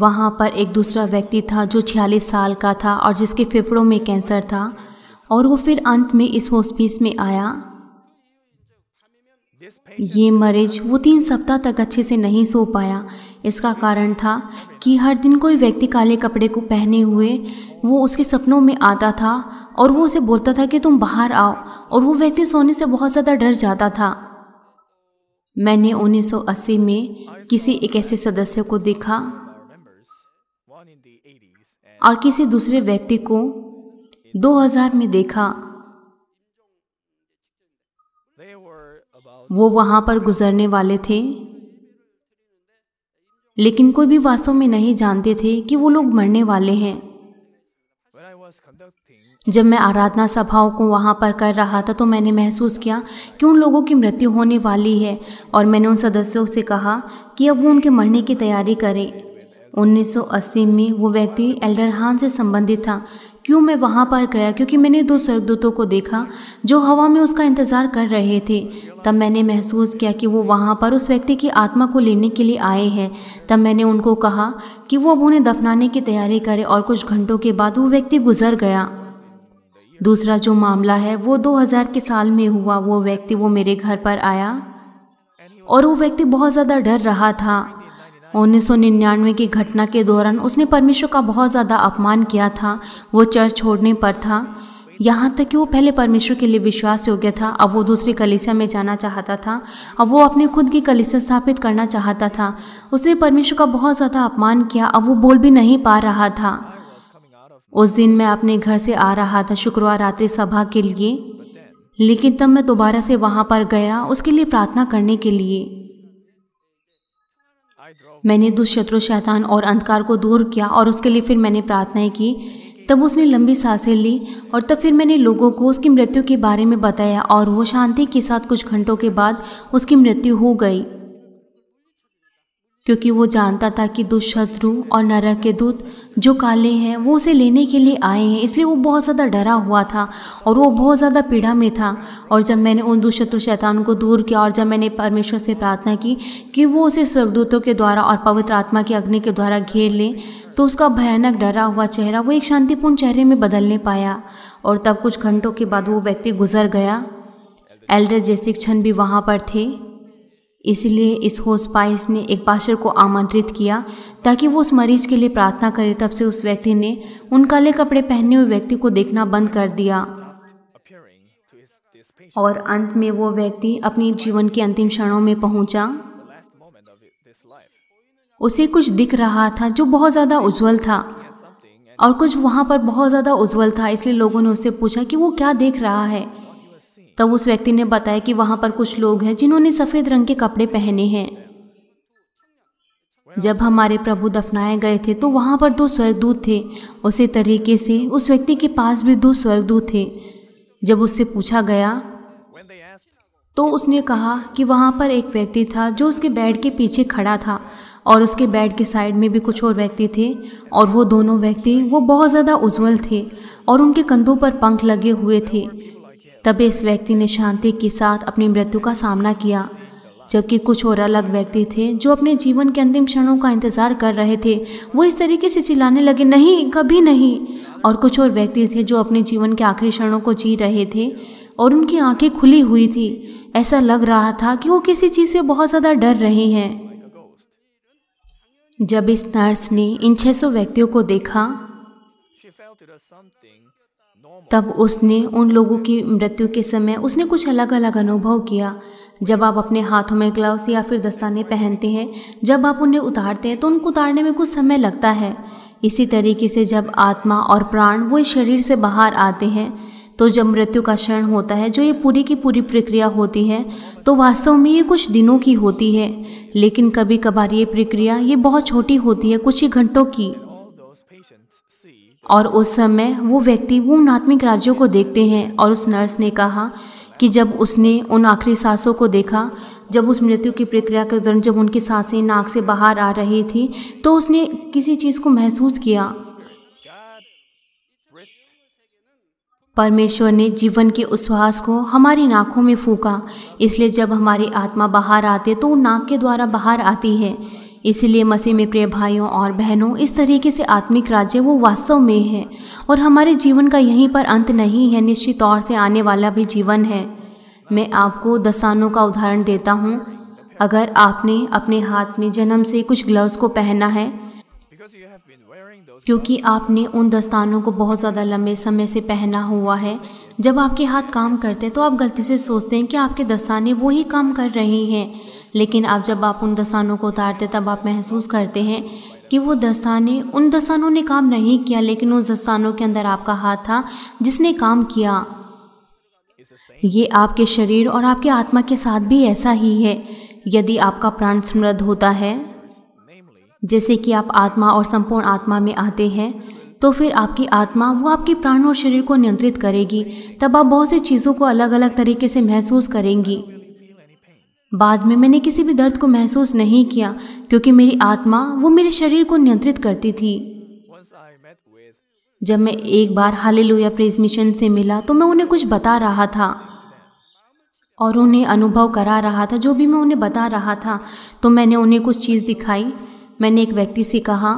वहाँ पर एक दूसरा व्यक्ति था जो छियालीस साल का था और जिसके फेफड़ों में कैंसर था और वो फिर अंत में इस हॉस्पिस में आया ये मरीज वो तीन सप्ताह तक अच्छे से नहीं सो पाया इसका कारण था कि हर दिन कोई व्यक्ति काले कपड़े को पहने हुए वो उसके सपनों में आता था और वो उसे बोलता था कि तुम बाहर आओ और वो व्यक्ति सोने से बहुत ज़्यादा डर जाता था मैंने 1980 में किसी एक ऐसे सदस्य को देखा और किसी दूसरे व्यक्ति को 2000 में देखा वो वहाँ पर गुजरने वाले थे लेकिन कोई भी वास्तव में नहीं जानते थे कि वो लोग मरने वाले हैं जब मैं आराधना सभाओं को वहाँ पर कर रहा था तो मैंने महसूस किया कि उन लोगों की मृत्यु होने वाली है और मैंने उन सदस्यों से कहा कि अब वो उनके मरने की तैयारी करें 1980 में वो व्यक्ति एल्डरहान से संबंधित था क्यों मैं वहाँ पर गया क्योंकि मैंने दो स्वर्गदूतों को देखा जो हवा में उसका इंतज़ार कर रहे थे तब मैंने महसूस किया कि वो वहाँ पर उस व्यक्ति की आत्मा को लेने के लिए आए हैं तब मैंने उनको कहा कि वो अब उन्हें दफनाने की तैयारी करें और कुछ घंटों के बाद वो व्यक्ति गुजर गया दूसरा जो मामला है वो 2000 के साल में हुआ वो व्यक्ति वो मेरे घर पर आया और वो व्यक्ति बहुत ज़्यादा डर रहा था 1999 की घटना के दौरान उसने परमेश्वर का बहुत ज़्यादा अपमान किया था वो चर्च छोड़ने पर था यहाँ तक कि वो पहले परमेश्वर के लिए विश्वास योग्य था अब वो दूसरी कलिसिया में जाना चाहता था अब वो अपने खुद की कलिसिया स्थापित करना चाहता था उसने परमेश्वर का बहुत ज़्यादा अपमान किया अब वो बोल भी नहीं पा रहा था उस दिन मैं अपने घर से आ रहा था शुक्रवार रात्रि सभा के लिए लेकिन तब मैं दोबारा से वहाँ पर गया उसके लिए प्रार्थना करने के लिए मैंने दुष्शत्रु शैतान और अंधकार को दूर किया और उसके लिए फिर मैंने प्रार्थनाएं की तब उसने लंबी सांसें ली और तब फिर मैंने लोगों को उसकी मृत्यु के बारे में बताया और वो शांति के साथ कुछ घंटों के बाद उसकी मृत्यु हो गई क्योंकि वो जानता था कि दुशत्रु और नरक के दूत जो काले हैं वो उसे लेने के लिए आए हैं इसलिए वो बहुत ज़्यादा डरा हुआ था और वो बहुत ज़्यादा पीड़ा में था और जब मैंने उन दुशत्रु शैतान को दूर किया और जब मैंने परमेश्वर से प्रार्थना की कि वो उसे स्वर्गदूतों के द्वारा और पवित्र आत्मा की अग्नि के द्वारा घेर ले तो उसका भयानक डरा हुआ चेहरा वो एक शांतिपूर्ण चेहरे में बदलने पाया और तब कुछ घंटों के बाद वो व्यक्ति गुजर गया एल्डर जैसे क्षण भी वहाँ पर थे इसलिए इस होस्पाइस ने एक पाशर को आमंत्रित किया ताकि वो उस मरीज के लिए प्रार्थना करे तब से उस व्यक्ति ने उन काले कपड़े पहने हुए व्यक्ति को देखना बंद कर दिया और अंत में वो व्यक्ति अपने जीवन के अंतिम क्षणों में पहुंचा उसे कुछ दिख रहा था जो बहुत ज़्यादा उज्जवल था और कुछ वहाँ पर बहुत ज़्यादा उज्जवल था इसलिए लोगों ने उससे पूछा कि वो क्या देख रहा है तब उस व्यक्ति ने बताया कि वहां पर कुछ लोग हैं जिन्होंने सफ़ेद रंग के कपड़े पहने हैं जब हमारे प्रभु दफनाए गए थे तो वहाँ पर दो स्वर्गदूत थे उसी तरीके से उस व्यक्ति के पास भी दो स्वर्गदूत थे जब उससे पूछा गया तो उसने कहा कि वहां पर एक व्यक्ति था जो उसके बेड के पीछे खड़ा था और उसके बेड के साइड में भी कुछ और व्यक्ति थे और वो दोनों व्यक्ति वो बहुत ज़्यादा उज्जवल थे और उनके कंधों पर पंख लगे हुए थे तब इस व्यक्ति ने शांति के साथ अपनी मृत्यु का सामना किया जबकि कुछ और अलग व्यक्ति थे जो अपने जीवन के अंतिम क्षणों का इंतजार कर रहे थे वो इस तरीके से चिल्लाने लगे नहीं कभी नहीं और कुछ और व्यक्ति थे जो अपने जीवन के आखिरी क्षणों को जी रहे थे और उनकी आंखें खुली हुई थी ऐसा लग रहा था कि वो किसी चीज़ से बहुत ज़्यादा डर रहे हैं जब इस नर्स ने इन 600 व्यक्तियों को देखा तब उसने उन लोगों की मृत्यु के समय उसने कुछ अलग अलग अनुभव किया जब आप अपने हाथों में ग्लव्स या फिर दस्ताने पहनते हैं जब आप उन्हें उतारते हैं तो उनको उतारने में कुछ समय लगता है इसी तरीके से जब आत्मा और प्राण वो शरीर से बाहर आते हैं तो जब मृत्यु का क्षण होता है जो ये पूरी की पूरी प्रक्रिया होती है तो वास्तव में ये कुछ दिनों की होती है लेकिन कभी कभार ये प्रक्रिया ये बहुत छोटी होती है कुछ ही घंटों की और उस समय वो व्यक्ति उन आत्मिक राज्यों को देखते हैं और उस नर्स ने कहा कि जब उसने उन आखिरी सांसों को देखा जब उस मृत्यु की प्रक्रिया के दौरान जब उनकी सांसें नाक से बाहर आ रही थी तो उसने किसी चीज़ को महसूस किया परमेश्वर ने जीवन के उस श्वास को हमारी नाकों में फूका इसलिए जब हमारी आत्मा बाहर आते तो वो नाक के द्वारा बाहर आती है इसलिए मसीह में प्रिय भाइयों और बहनों इस तरीके से आत्मिक राज्य वो वास्तव में है और हमारे जीवन का यहीं पर अंत नहीं है निश्चित तौर से आने वाला भी जीवन है मैं आपको दसानों का उदाहरण देता हूँ अगर आपने अपने हाथ में जन्म से कुछ ग्लव्स को पहना है क्योंकि आपने उन दस्तानों को बहुत ज़्यादा लंबे समय से पहना हुआ है जब आपके हाथ काम करते हैं तो आप गलती से सोचते हैं कि आपके दस्ताने वो ही काम कर रहे हैं लेकिन आप जब आप उन दस्तानों को उतारते तब आप महसूस करते हैं कि वो दस्ताने उन दस्तानों ने काम नहीं किया लेकिन उस दस्तानों के अंदर आपका हाथ था जिसने काम किया ये आपके शरीर और आपके आत्मा के साथ भी ऐसा ही है यदि आपका प्राण समृद्ध होता है जैसे कि आप आत्मा और संपूर्ण आत्मा में आते हैं तो फिर आपकी आत्मा वो आपके प्राण और शरीर को नियंत्रित करेगी तब आप बहुत सी चीज़ों को अलग अलग तरीके से महसूस करेंगी बाद में मैंने किसी भी दर्द को महसूस नहीं किया क्योंकि मेरी आत्मा वो मेरे शरीर को नियंत्रित करती थी जब मैं एक बार हाली लोया प्रेस मिशन से मिला तो मैं उन्हें कुछ बता रहा था और उन्हें अनुभव करा रहा था जो भी मैं उन्हें बता रहा था तो मैंने उन्हें कुछ चीज़ दिखाई मैंने एक व्यक्ति से कहा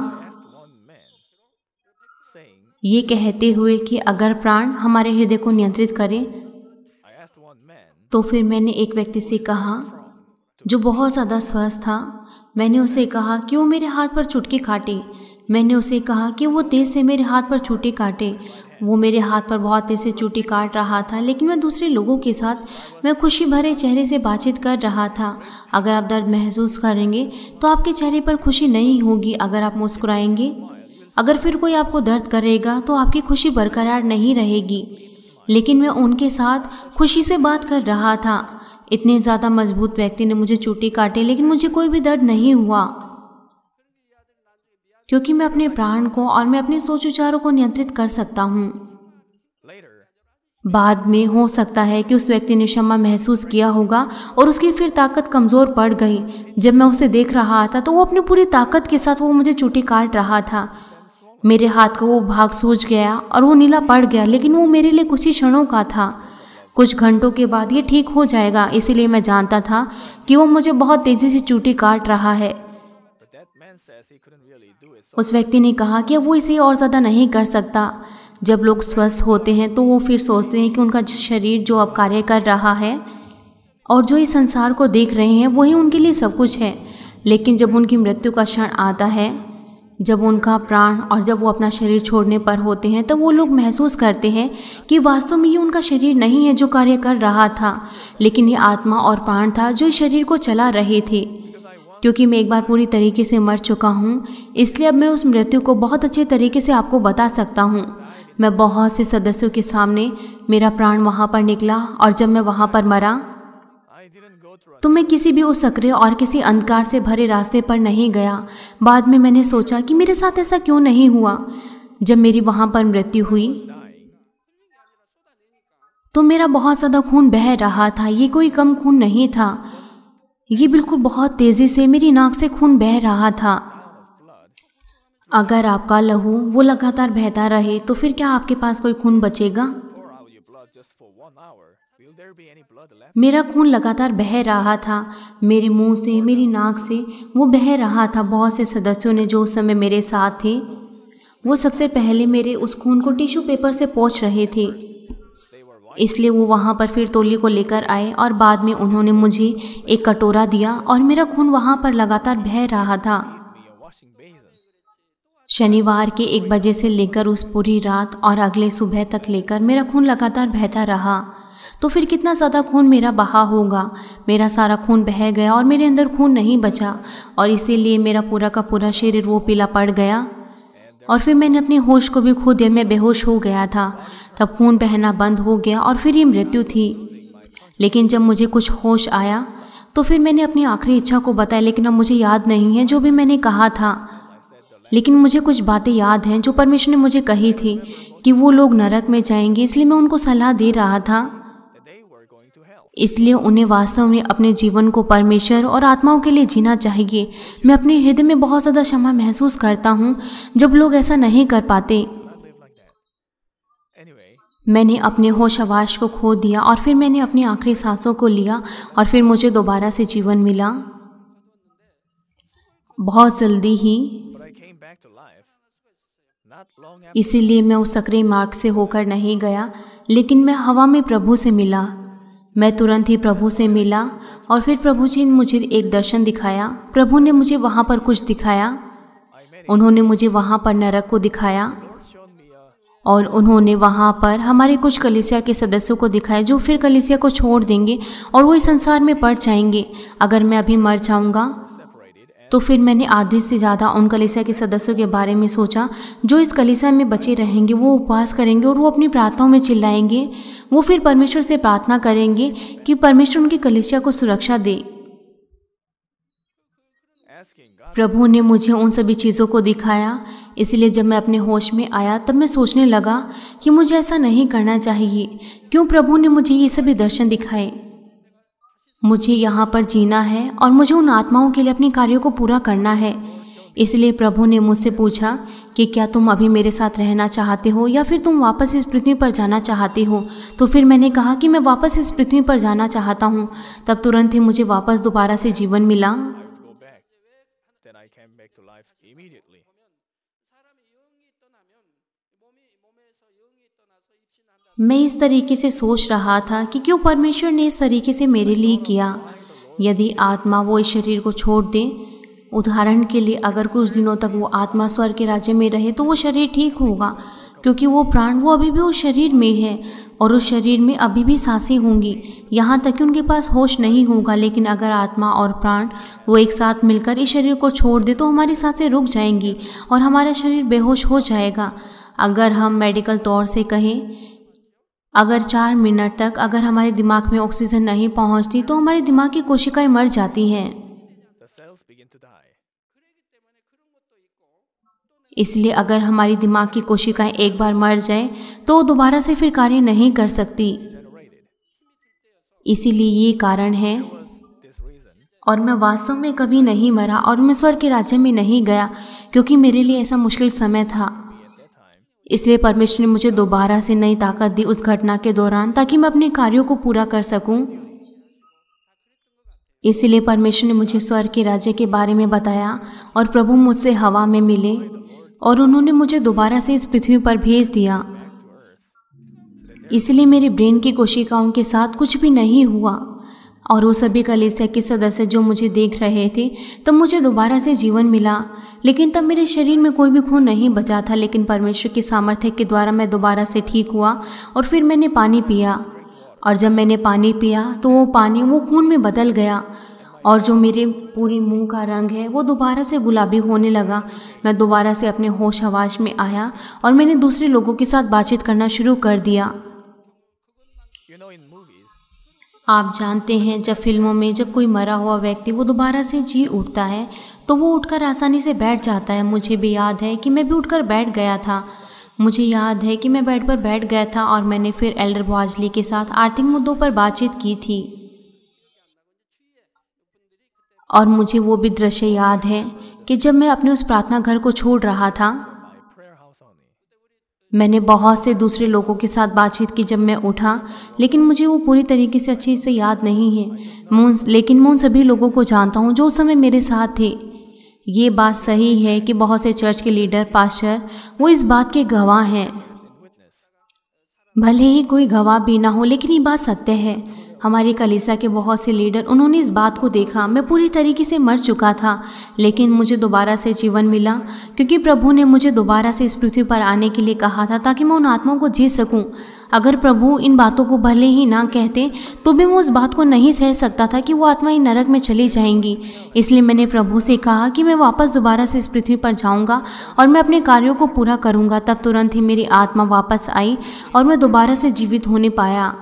ये कहते हुए कि अगर प्राण हमारे हृदय को नियंत्रित करे तो फिर मैंने एक व्यक्ति से कहा जो बहुत ज़्यादा स्वस्थ था मैंने उसे कहा कि वो मेरे हाथ पर चुटकी काटे मैंने उसे कहा कि वो तेज़ से मेरे हाथ पर चुटी काटे वो मेरे हाथ पर बहुत तेज़ से चुटी काट रहा था लेकिन मैं दूसरे लोगों के साथ मैं खुशी भरे चेहरे से बातचीत कर रहा था अगर आप दर्द महसूस करेंगे तो आपके चेहरे पर खुशी नहीं होगी अगर आप मुस्कुराएंगे अगर फिर कोई आपको दर्द करेगा तो आपकी खुशी बरकरार नहीं रहेगी लेकिन मैं उनके साथ खुशी से बात कर रहा था इतने ज़्यादा मजबूत व्यक्ति ने मुझे चूटी काटी लेकिन मुझे कोई भी दर्द नहीं हुआ क्योंकि मैं अपने प्राण को और मैं अपने सोच विचारों को नियंत्रित कर सकता हूँ बाद में हो सकता है कि उस व्यक्ति ने क्षमा महसूस किया होगा और उसकी फिर ताकत कमज़ोर पड़ गई जब मैं उसे देख रहा था तो वो अपनी पूरी ताकत के साथ वो मुझे चूटी काट रहा था मेरे हाथ का वो भाग सूझ गया और वो नीला पड़ गया लेकिन वो मेरे लिए कुछ ही क्षणों का था कुछ घंटों के बाद ये ठीक हो जाएगा इसीलिए मैं जानता था कि वो मुझे बहुत तेजी से चूटी काट रहा है उस व्यक्ति ने कहा कि वो इसे और ज़्यादा नहीं कर सकता जब लोग स्वस्थ होते हैं तो वो फिर सोचते हैं कि उनका शरीर जो अब कार्य कर रहा है और जो इस संसार को देख रहे हैं वही उनके लिए सब कुछ है लेकिन जब उनकी मृत्यु का क्षण आता है जब उनका प्राण और जब वो अपना शरीर छोड़ने पर होते हैं तब वो लोग महसूस करते हैं कि वास्तव में ये उनका शरीर नहीं है जो कार्य कर रहा था लेकिन ये आत्मा और प्राण था जो इस शरीर को चला रहे थे क्योंकि मैं एक बार पूरी तरीके से मर चुका हूँ इसलिए अब मैं उस मृत्यु को बहुत अच्छे तरीके से आपको बता सकता हूँ मैं बहुत से सदस्यों के सामने मेरा प्राण वहाँ पर निकला और जब मैं वहाँ पर मरा तो मैं किसी भी उस सक्रिय और किसी अंधकार से भरे रास्ते पर नहीं गया बाद में मैंने सोचा कि मेरे साथ ऐसा क्यों नहीं हुआ जब मेरी वहां पर मृत्यु हुई तो मेरा बहुत ज़्यादा खून बह रहा था ये कोई कम खून नहीं था ये बिल्कुल बहुत तेज़ी से मेरी नाक से खून बह रहा था अगर आपका लहू वो लगातार बहता रहे तो फिर क्या आपके पास कोई खून बचेगा मेरा खून लगातार बह रहा था मेरे मुंह से मेरी नाक से वो बह रहा था बहुत से सदस्यों ने जो उस समय मेरे साथ थे वो सबसे पहले मेरे उस खून को टिश्यू पेपर से पोंछ रहे थे इसलिए वो वहाँ पर फिर तोली को लेकर आए और बाद में उन्होंने मुझे एक कटोरा दिया और मेरा खून वहाँ पर लगातार बह रहा था शनिवार के एक बजे से लेकर उस पूरी रात और अगले सुबह तक लेकर मेरा खून लगातार बहता रहा तो फिर कितना ज़्यादा खून मेरा बहा होगा मेरा सारा खून बह गया और मेरे अंदर खून नहीं बचा और इसीलिए मेरा पूरा का पूरा शरीर वो पीला पड़ गया और फिर मैंने अपने होश को भी खो दिया मैं बेहोश हो गया था तब खून बहना बंद हो गया और फिर ये मृत्यु थी लेकिन जब मुझे कुछ होश आया तो फिर मैंने अपनी आखिरी इच्छा को बताया लेकिन अब मुझे याद नहीं है जो भी मैंने कहा था लेकिन मुझे कुछ बातें याद हैं जो परमेश्वर ने मुझे कही थी कि वो लोग नरक में जाएंगे इसलिए मैं उनको सलाह दे रहा था इसलिए उन्हें वास्तव में अपने जीवन को परमेश्वर और आत्माओं के लिए जीना चाहिए मैं अपने हृदय में बहुत ज़्यादा क्षमा महसूस करता हूँ जब लोग ऐसा नहीं कर पाते मैंने अपने होश आवाश को खो दिया और फिर मैंने अपनी आखिरी सांसों को लिया और फिर मुझे दोबारा से जीवन मिला बहुत जल्दी ही इसीलिए मैं उस सक्रिय मार्ग से होकर नहीं गया लेकिन मैं हवा में प्रभु से मिला मैं तुरंत ही प्रभु से मिला और फिर प्रभु जी ने मुझे एक दर्शन दिखाया प्रभु ने मुझे वहाँ पर कुछ दिखाया उन्होंने मुझे वहाँ पर नरक को दिखाया और उन्होंने वहाँ पर हमारे कुछ कलिसिया के सदस्यों को दिखाया जो फिर कलिसिया को छोड़ देंगे और वो इस संसार में पड़ जाएंगे अगर मैं अभी मर जाऊँगा तो फिर मैंने आधे से ज़्यादा उन कलिसा के सदस्यों के बारे में सोचा जो इस कलिसा में बचे रहेंगे वो उपवास करेंगे और वो अपनी प्रार्थनाओं में चिल्लाएंगे वो फिर परमेश्वर से प्रार्थना करेंगे कि परमेश्वर उनकी कलिसिया को सुरक्षा दे प्रभु ने मुझे उन सभी चीज़ों को दिखाया इसलिए जब मैं अपने होश में आया तब मैं सोचने लगा कि मुझे ऐसा नहीं करना चाहिए क्यों प्रभु ने मुझे ये सभी दर्शन दिखाए मुझे यहाँ पर जीना है और मुझे उन आत्माओं के लिए अपने कार्यों को पूरा करना है इसलिए प्रभु ने मुझसे पूछा कि क्या तुम अभी मेरे साथ रहना चाहते हो या फिर तुम वापस इस पृथ्वी पर जाना चाहते हो तो फिर मैंने कहा कि मैं वापस इस पृथ्वी पर जाना चाहता हूँ तब तुरंत ही मुझे वापस दोबारा से जीवन मिला मैं इस तरीके से सोच रहा था कि क्यों परमेश्वर ने इस तरीके से मेरे लिए किया यदि आत्मा वो इस शरीर को छोड़ दे उदाहरण के लिए अगर कुछ दिनों तक वो आत्मा स्वर के राज्य में रहे तो वो शरीर ठीक होगा क्योंकि वो प्राण वो अभी भी उस शरीर में है और उस शरीर में अभी भी सांसें होंगी यहाँ तक कि उनके पास होश नहीं होगा लेकिन अगर आत्मा और प्राण वो एक साथ मिलकर इस शरीर को छोड़ दे तो हमारी सांसें रुक जाएंगी और हमारा शरीर बेहोश हो जाएगा अगर हम मेडिकल तौर से कहें अगर चार मिनट तक अगर हमारे दिमाग में ऑक्सीजन नहीं पहुंचती तो हमारे दिमाग की कोशिकाएं मर जाती हैं इसलिए अगर हमारी दिमाग की कोशिकाएं एक बार मर जाए तो दोबारा से फिर कार्य नहीं कर सकती इसीलिए ये कारण है और मैं वास्तव में कभी नहीं मरा और मैं स्वर के राज्य में नहीं गया क्योंकि मेरे लिए ऐसा मुश्किल समय था इसलिए परमेश्वर ने मुझे दोबारा से नई ताकत दी उस घटना के दौरान ताकि मैं अपने कार्यों को पूरा कर सकूं। इसलिए परमेश्वर ने मुझे स्वर के राज्य के बारे में बताया और प्रभु मुझसे हवा में मिले और उन्होंने मुझे दोबारा से इस पृथ्वी पर भेज दिया इसलिए मेरे ब्रेन की कोशिकाओं के साथ कुछ भी नहीं हुआ और वो सभी कलेसिया के सदस्य जो मुझे देख रहे थे तब मुझे दोबारा से जीवन मिला लेकिन तब मेरे शरीर में कोई भी खून नहीं बचा था लेकिन परमेश्वर के सामर्थ्य के द्वारा मैं दोबारा से ठीक हुआ और फिर मैंने पानी पिया और जब मैंने पानी पिया तो वो पानी वो खून में बदल गया और जो मेरे पूरे मुंह का रंग है वो दोबारा से गुलाबी होने लगा मैं दोबारा से अपने होश हवाश में आया और मैंने दूसरे लोगों के साथ बातचीत करना शुरू कर दिया आप जानते हैं जब फिल्मों में जब कोई मरा हुआ व्यक्ति वो दोबारा से जी उठता है तो वो उठकर आसानी से बैठ जाता है मुझे भी याद है कि मैं भी उठकर बैठ गया था मुझे याद है कि मैं बेड पर बैठ गया था और मैंने फिर एल्डर बॉजली के साथ आर्थिक मुद्दों पर बातचीत की थी और मुझे वो भी दृश्य याद है कि जब मैं अपने उस प्रार्थना घर को छोड़ रहा था मैंने बहुत से दूसरे लोगों के साथ बातचीत की जब मैं उठा लेकिन मुझे वो पूरी तरीके से अच्छे से याद नहीं है मैं लेकिन मैं उन सभी लोगों को जानता हूँ जो उस समय मेरे साथ थे ये बात सही है कि बहुत से चर्च के लीडर पास्टर वो इस बात के गवाह हैं भले ही कोई गवाह भी ना हो लेकिन ये बात सत्य है हमारी कलीसा के बहुत से लीडर उन्होंने इस बात को देखा मैं पूरी तरीके से मर चुका था लेकिन मुझे दोबारा से जीवन मिला क्योंकि प्रभु ने मुझे दोबारा से इस पृथ्वी पर आने के लिए कहा था ताकि मैं उन आत्माओं को जी सकूं अगर प्रभु इन बातों को भले ही ना कहते तो भी मैं उस बात को नहीं सह सकता था कि वो आत्माएं नरक में चली जाएंगी इसलिए मैंने प्रभु से कहा कि मैं वापस दोबारा से इस पृथ्वी पर जाऊंगा और मैं अपने कार्यों को पूरा करूंगा तब तुरंत ही मेरी आत्मा वापस आई और मैं दोबारा से जीवित होने पाया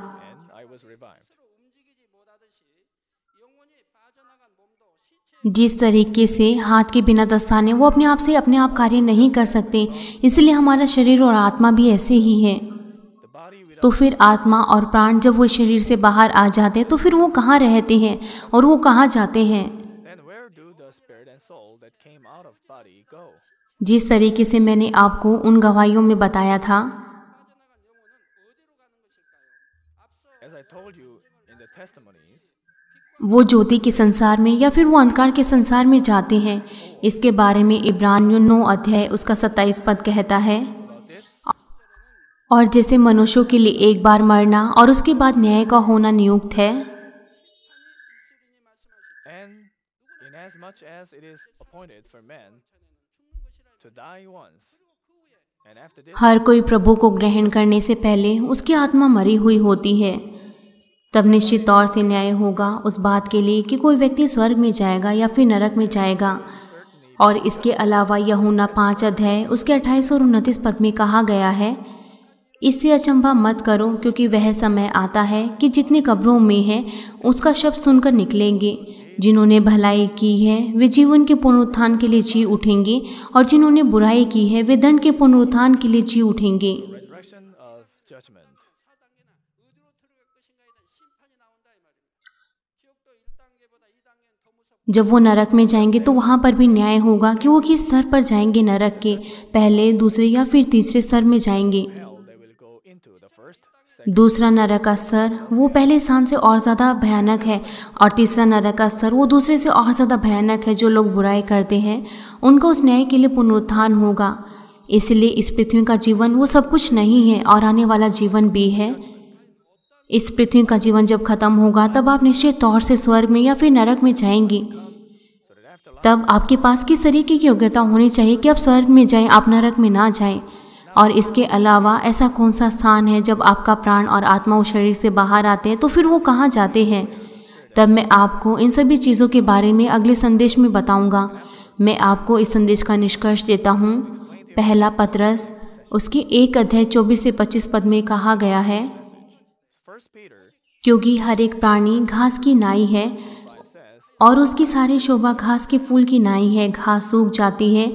जिस तरीके से हाथ के बिना दस्तान है वो अपने आप से अपने आप कार्य नहीं कर सकते इसलिए हमारा शरीर और आत्मा भी ऐसे ही है तो फिर आत्मा और प्राण जब वो शरीर से बाहर आ जाते हैं तो फिर वो कहाँ रहते हैं और वो कहाँ जाते हैं जिस तरीके से मैंने आपको उन गवाहियों में बताया था वो ज्योति के संसार में या फिर वो अंधकार के संसार में जाते हैं इसके बारे में इब्रानियों नौ अध्याय उसका सत्ताईस पद कहता है और जैसे मनुष्यों के लिए एक बार मरना और उसके बाद न्याय का होना नियुक्त है हर कोई प्रभु को ग्रहण करने से पहले उसकी आत्मा मरी हुई होती है तब निश्चित तौर से न्याय होगा उस बात के लिए कि कोई व्यक्ति स्वर्ग में जाएगा या फिर नरक में जाएगा और इसके अलावा यहूना पाँच अध्याय उसके अट्ठाईस और उनतीस पद में कहा गया है इससे अचंभा मत करो क्योंकि वह समय आता है कि जितने कब्रों में हैं उसका शब्द सुनकर निकलेंगे जिन्होंने भलाई की है वे जीवन के पुनरुत्थान के लिए जी उठेंगे और जिन्होंने बुराई की है वे दंड के पुनरुत्थान के लिए जी उठेंगे जब वो नरक में जाएंगे तो वहाँ पर भी न्याय होगा कि वो किस स्तर पर जाएंगे नरक के पहले दूसरे या फिर तीसरे स्तर में जाएंगे दूसरा नरक का स्तर वो पहले स्थान से और ज़्यादा भयानक है और तीसरा नरक का स्तर वो दूसरे से और ज़्यादा भयानक है जो लोग बुराई करते हैं उनका उस न्याय के लिए पुनरुत्थान होगा इसलिए इस पृथ्वी का जीवन वो सब कुछ नहीं है और आने वाला जीवन भी है इस पृथ्वी का जीवन जब खत्म होगा तब आप निश्चित तौर से स्वर्ग में या फिर नरक में जाएंगे तब आपके पास किस तरीके की योग्यता होनी चाहिए कि आप स्वर्ग में जाएं आप नरक में ना जाएं और इसके अलावा ऐसा कौन सा स्थान है जब आपका प्राण और आत्मा उस शरीर से बाहर आते हैं तो फिर वो कहाँ जाते हैं तब मैं आपको इन सभी चीज़ों के बारे में अगले संदेश में बताऊंगा मैं आपको इस संदेश का निष्कर्ष देता हूँ पहला पत्रस उसके एक अध्याय चौबीस से पच्चीस पद में कहा गया है क्योंकि हर एक प्राणी घास की नाई है और उसकी सारी शोभा घास के फूल की नाई है घास सूख जाती है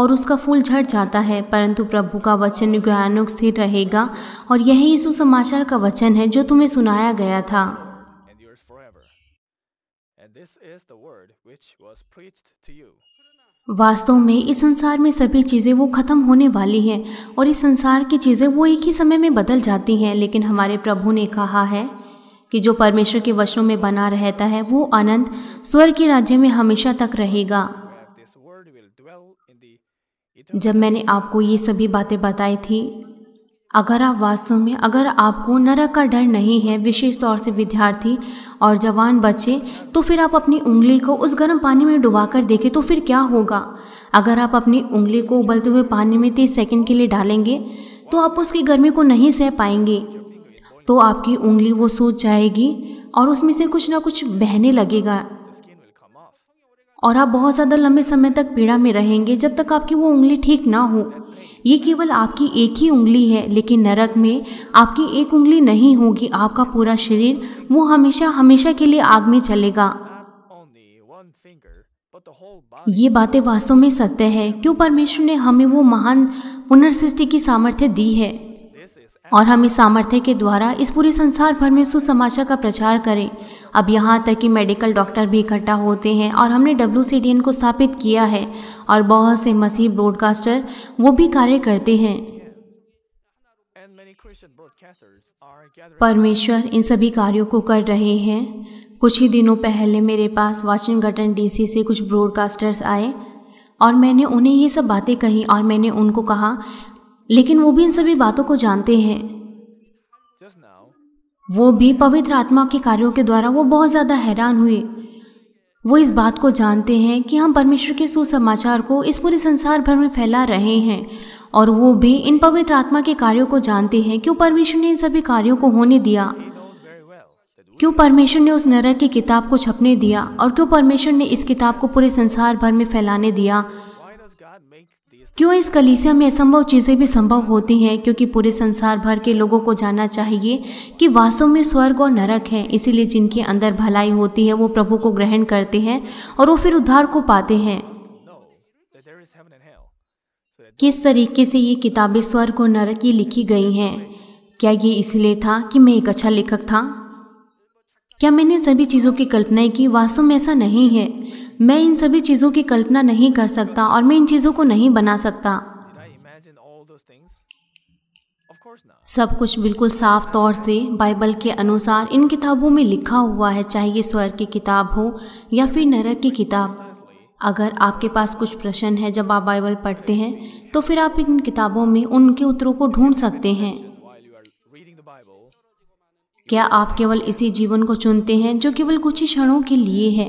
और उसका फूल झड़ जाता है परंतु प्रभु का वचन ज्ञानुग स्थिर रहेगा और यही इस समाचार का वचन है जो तुम्हें सुनाया गया था वास्तव में इस संसार में सभी चीज़ें वो ख़त्म होने वाली हैं और इस संसार की चीज़ें वो एक ही समय में बदल जाती हैं लेकिन हमारे प्रभु ने कहा है कि जो परमेश्वर के वचनों में बना रहता है वो आनंद स्वर्ग के राज्य में हमेशा तक रहेगा जब मैंने आपको ये सभी बातें बताई थी अगर आप वास्तव में अगर आपको नरक का डर नहीं है विशेष तौर से विद्यार्थी और जवान बच्चे तो फिर आप अपनी उंगली को उस गर्म पानी में डुबाकर देखें तो फिर क्या होगा अगर आप अपनी उंगली को उबलते हुए पानी में तीस सेकंड के लिए डालेंगे तो आप उसकी गर्मी को नहीं सह पाएंगे तो आपकी उंगली वो सूज जाएगी और उसमें से कुछ ना कुछ बहने लगेगा और आप बहुत ज़्यादा लंबे समय तक पीड़ा में रहेंगे जब तक आपकी वो उंगली ठीक ना हो ये केवल आपकी एक ही उंगली है लेकिन नरक में आपकी एक उंगली नहीं होगी आपका पूरा शरीर वो हमेशा हमेशा के लिए आग में चलेगा ये बातें वास्तव में सत्य है क्यों परमेश्वर ने हमें वो महान पुनर्सृष्टि की सामर्थ्य दी है और हम इस सामर्थ्य के द्वारा इस पूरे संसार भर में सुसमाचार का प्रचार करें अब यहाँ तक कि मेडिकल डॉक्टर भी इकट्ठा होते हैं और हमने डब्ल्यू को स्थापित किया है और बहुत से मसीह ब्रॉडकास्टर वो भी कार्य करते हैं परमेश्वर इन सभी कार्यों को कर रहे हैं कुछ ही दिनों पहले मेरे पास वाशिंगटन डीसी से कुछ ब्रॉडकास्टर्स आए और मैंने उन्हें ये सब बातें कही और मैंने उनको कहा लेकिन वो भी इन सभी बातों को जानते हैं वो भी पवित्र आत्मा के कार्यों के द्वारा वो बहुत ज़्यादा हैरान हुए वो इस बात को जानते हैं कि हम परमेश्वर के सुसमाचार को इस पूरे संसार भर में फैला रहे हैं और वो भी इन पवित्र आत्मा के कार्यों को जानते हैं क्यों परमेश्वर ने इन सभी कार्यों को होने दिया क्यों परमेश्वर ने उस नरक की किताब को छपने दिया और क्यों परमेश्वर ने इस किताब को पूरे संसार भर में फैलाने दिया क्यों इस कलीसिया में असंभव चीज़ें भी संभव होती हैं क्योंकि पूरे संसार भर के लोगों को जानना चाहिए कि वास्तव में स्वर्ग और नरक है इसीलिए जिनके अंदर भलाई होती है वो प्रभु को ग्रहण करते हैं और वो फिर उद्धार को पाते हैं किस तरीके से ये किताबें स्वर्ग और नरक की लिखी गई हैं क्या ये इसलिए था कि मैं एक अच्छा लेखक था क्या मैंने सभी चीज़ों की कल्पनाएं की वास्तव में ऐसा नहीं है मैं इन सभी चीज़ों की कल्पना नहीं कर सकता और मैं इन चीज़ों को नहीं बना सकता सब कुछ बिल्कुल साफ तौर से बाइबल के अनुसार इन किताबों में लिखा हुआ है चाहे ये स्वर की किताब हो या फिर नरक की किताब अगर आपके पास कुछ प्रश्न है जब आप बाइबल पढ़ते हैं तो फिर आप इन किताबों में उनके उत्तरों को ढूंढ सकते हैं क्या आप केवल इसी जीवन को चुनते हैं जो केवल कुछ ही क्षणों के लिए है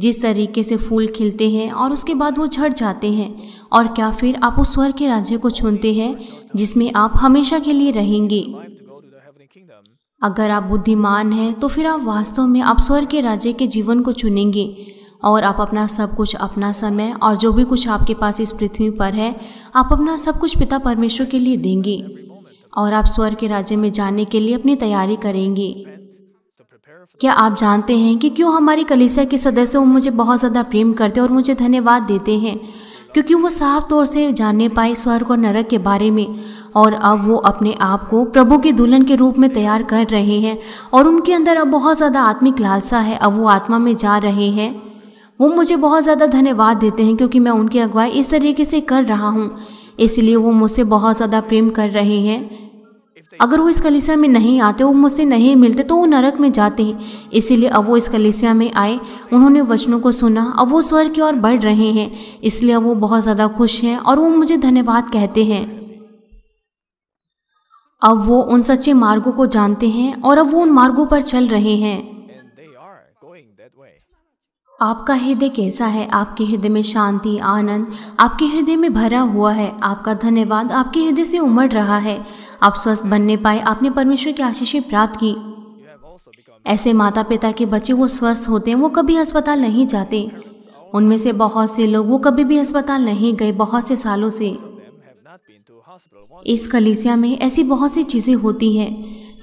जिस तरीके से फूल खिलते हैं और उसके बाद वो झड़ जाते हैं और क्या फिर आप उस स्वर के राज्य को चुनते हैं जिसमें आप हमेशा के लिए रहेंगे अगर आप बुद्धिमान हैं तो फिर आप वास्तव में आप स्वर के राज्य के जीवन को चुनेंगे और आप अपना सब कुछ अपना समय और जो भी कुछ आपके पास इस पृथ्वी पर है आप अपना सब कुछ पिता परमेश्वर के लिए देंगे और आप स्वर के राज्य में जाने के लिए अपनी तैयारी करेंगे क्या आप जानते हैं कि क्यों हमारी कलिसिया के सदस्यों मुझे बहुत ज़्यादा प्रेम करते और मुझे धन्यवाद देते हैं क्योंकि वो साफ तौर से जानने पाए स्वर्ग और नरक के बारे में और अब वो अपने आप को प्रभु के दुल्हन के रूप में तैयार कर रहे हैं और उनके अंदर अब बहुत ज़्यादा आत्मिक लालसा है अब वो आत्मा में जा रहे हैं वो मुझे बहुत ज़्यादा धन्यवाद देते हैं क्योंकि मैं उनकी अगुवाई इस तरीके से कर रहा हूँ इसलिए वो मुझसे बहुत ज़्यादा प्रेम कर रहे हैं अगर वो इस कलिसिया में नहीं आते वो मुझसे नहीं मिलते तो वो नरक में जाते हैं इसीलिए अब वो इस कलिसिया में आए उन्होंने वचनों को सुना अब वो स्वर की ओर बढ़ रहे हैं इसलिए अब वो बहुत ज़्यादा खुश हैं और वो मुझे धन्यवाद कहते हैं अब वो उन सच्चे मार्गों को जानते हैं और अब वो उन मार्गों पर चल रहे हैं आपका हृदय कैसा है आपके हृदय में शांति आनंद आपके हृदय में भरा हुआ है आपका धन्यवाद आपके हृदय से उमड़ रहा है आप स्वस्थ बनने पाए आपने परमेश्वर की आशीषें प्राप्त की ऐसे माता पिता के बच्चे वो स्वस्थ होते हैं वो कभी अस्पताल नहीं जाते उनमें से बहुत से लोग वो कभी भी अस्पताल नहीं गए बहुत से सालों से इस कलीसिया में ऐसी बहुत सी चीज़ें होती हैं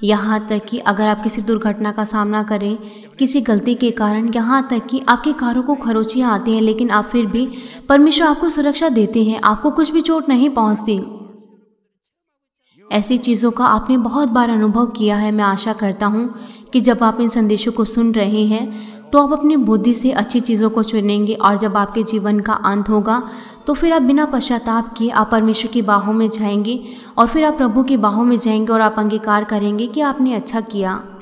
यहाँ तक कि अगर आप किसी दुर्घटना का सामना करें किसी गलती के कारण यहाँ तक कि आपके कारों को खरोचियाँ आती हैं लेकिन आप फिर भी परमेश्वर आपको सुरक्षा देते हैं आपको कुछ भी चोट नहीं पहुँचती ऐसी चीज़ों का आपने बहुत बार अनुभव किया है मैं आशा करता हूँ कि जब आप इन संदेशों को सुन रहे हैं तो आप अपनी बुद्धि से अच्छी चीज़ों को चुनेंगे और जब आपके जीवन का अंत होगा तो फिर आप बिना पश्चाताप किए आप परमेश्वर की बाहों में जाएंगे और फिर आप प्रभु की बाहों में जाएंगे और आप अंगीकार करेंगे कि आपने अच्छा किया